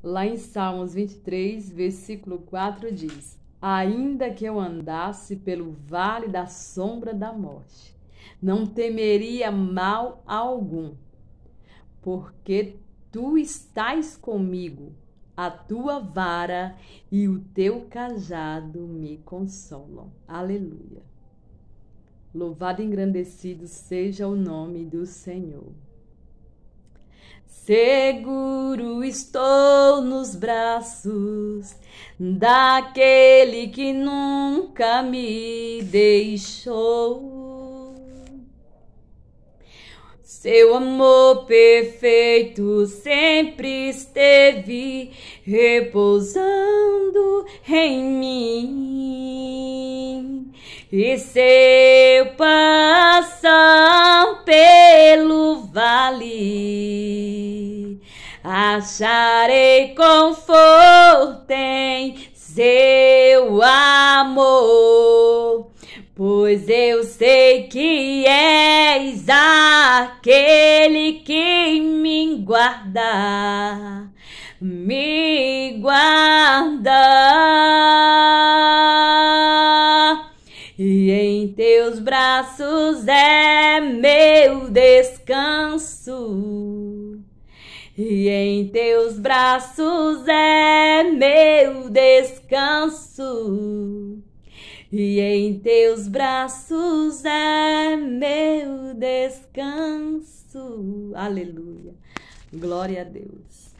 Lá em Salmos 23, versículo 4 diz: Ainda que eu andasse pelo vale da sombra da morte, não temeria mal algum, porque tu estás comigo, a tua vara e o teu cajado me consolam. Aleluia. Louvado e engrandecido seja o nome do Senhor. Seguro estou nos braços daquele que nunca me deixou. Seu amor perfeito sempre esteve repousando em mim. E se eu passar pelo vale, acharei conforto em seu amor. Pois eu sei que és aquele que me guarda, me guarda. E em teus braços é meu descanso e em teus braços é meu descanso. E em teus braços é meu descanso. Aleluia. Glória a Deus.